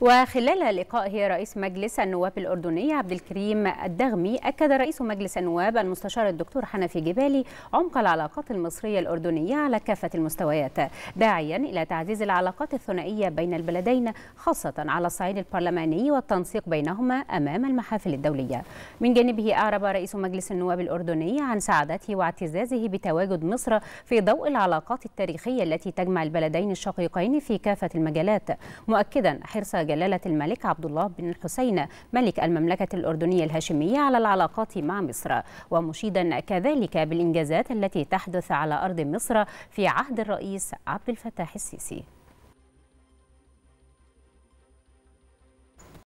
وخلال لقائه رئيس مجلس النواب الأردني عبد الكريم الدغمي أكد رئيس مجلس النواب المستشار الدكتور حنفي جبالي عمق العلاقات المصرية الأردنية على كافة المستويات داعيا إلى تعزيز العلاقات الثنائية بين البلدين خاصة على الصعيد البرلماني والتنسيق بينهما أمام المحافل الدولية من جانبه أعرب رئيس مجلس النواب الأردني عن سعادته واعتزازه بتواجد مصر في ضوء العلاقات التاريخية التي تجمع البلدين الشقيقين في كافة المجالات مؤكدا حرص جلالة الملك عبد الله بن حسين ملك المملكة الأردنية الهاشمية على العلاقات مع مصر ومشيدا كذلك بالإنجازات التي تحدث على أرض مصر في عهد الرئيس عبد الفتاح السيسي